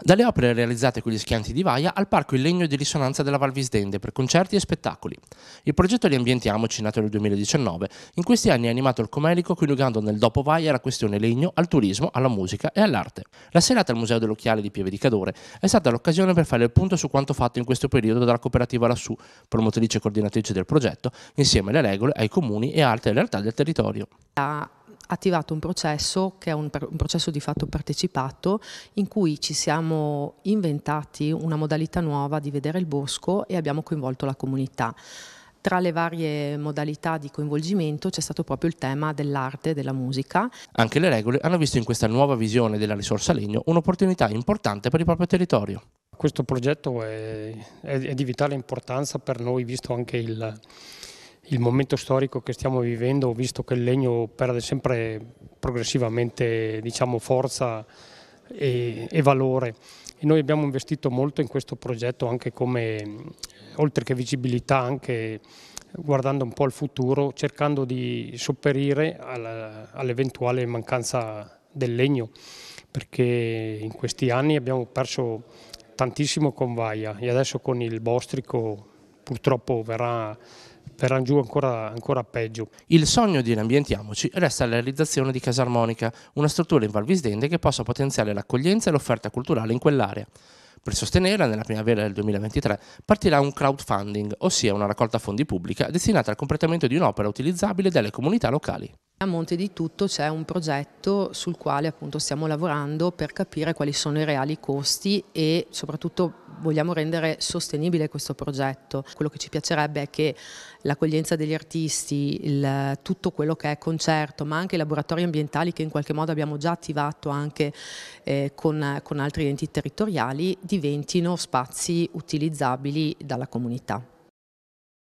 Dalle opere realizzate con gli schianti di Vaia al parco in legno di risonanza della Val Visdende per concerti e spettacoli. Il progetto Riambientiamoci, nato nel 2019, in questi anni ha animato il Comelico coniugando nel dopo Vaia la questione legno al turismo, alla musica e all'arte. La serata al Museo dell'Occhiale di Pieve di Cadore è stata l'occasione per fare il punto su quanto fatto in questo periodo dalla cooperativa Lassù, promotrice e coordinatrice del progetto, insieme alle regole, ai comuni e altre realtà del territorio. Ah, attivato un processo che è un, un, processo di fatto partecipato in cui ci siamo inventati una modalità nuova di vedere il bosco e abbiamo coinvolto la comunità. Tra le varie modalità di coinvolgimento c'è stato proprio il tema dell'arte e della musica. Anche le regole hanno visto in questa nuova visione della risorsa legno un'opportunità importante per il proprio territorio. Questo progetto è, è, è di vitale importanza per noi, visto anche il, il momento storico che stiamo vivendo, visto che il legno perde sempre progressivamente diciamo, forza e, e valore. E noi abbiamo investito molto in questo progetto anche come, oltre che visibilità, anche guardando un po' al futuro, cercando di sopperire all'eventuale mancanza del legno, perché in questi anni abbiamo perso tantissimo con Vaia e adesso con il Bostrico purtroppo verrà verranno giù ancora, ancora, peggio. Il sogno di Riambientiamoci resta la realizzazione di Casarmonica, una struttura in Valvisdende che possa potenziare l'accoglienza e l'offerta culturale in quell'area. Per sostenerla, nella primavera del 2023 partirà un crowdfunding, ossia una raccolta fondi pubblica destinata al completamento di un'opera utilizzabile dalle comunità locali. A monte di tutto c'è un progetto sul quale appunto stiamo lavorando per capire quali sono i reali costi e soprattutto vogliamo rendere sostenibile questo progetto. Quello che ci piacerebbe è che l'accoglienza degli artisti, il, tutto quello che è concerto, ma anche i laboratori ambientali che in qualche modo abbiamo già attivato anche eh, con, con altri enti territoriali, diventino spazi utilizzabili dalla comunità.